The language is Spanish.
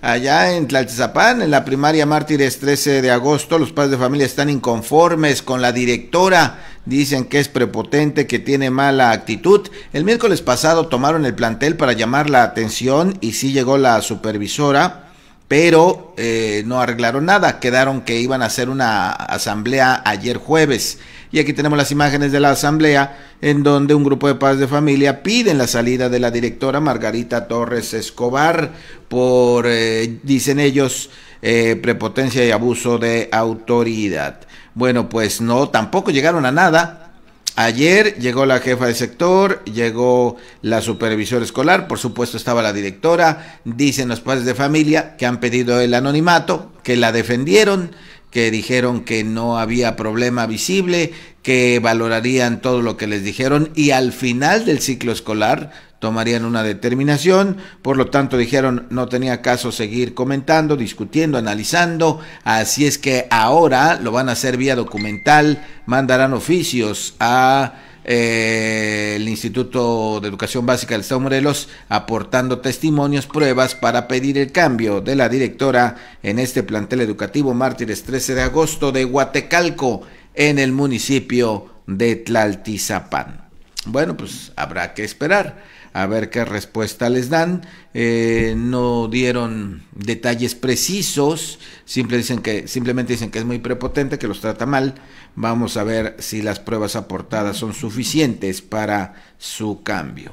Allá en Tlaltizapán, en la primaria Mártires 13 de agosto, los padres de familia están inconformes con la directora. Dicen que es prepotente, que tiene mala actitud. El miércoles pasado tomaron el plantel para llamar la atención y sí llegó la supervisora pero eh, no arreglaron nada. Quedaron que iban a hacer una asamblea ayer jueves. Y aquí tenemos las imágenes de la asamblea en donde un grupo de padres de familia piden la salida de la directora Margarita Torres Escobar por, eh, dicen ellos, eh, prepotencia y abuso de autoridad. Bueno, pues no, tampoco llegaron a nada Ayer llegó la jefa de sector, llegó la supervisora escolar, por supuesto estaba la directora, dicen los padres de familia que han pedido el anonimato, que la defendieron, que dijeron que no había problema visible, que valorarían todo lo que les dijeron y al final del ciclo escolar tomarían una determinación, por lo tanto dijeron no tenía caso seguir comentando, discutiendo, analizando, así es que ahora lo van a hacer vía documental, mandarán oficios a eh, el Instituto de Educación Básica del Estado Morelos aportando testimonios, pruebas para pedir el cambio de la directora en este plantel educativo Mártires 13 de agosto de Huatecalco en el municipio de Tlaltizapán. Bueno, pues habrá que esperar a ver qué respuesta les dan. Eh, no dieron detalles precisos, dicen que, simplemente dicen que es muy prepotente, que los trata mal. Vamos a ver si las pruebas aportadas son suficientes para su cambio.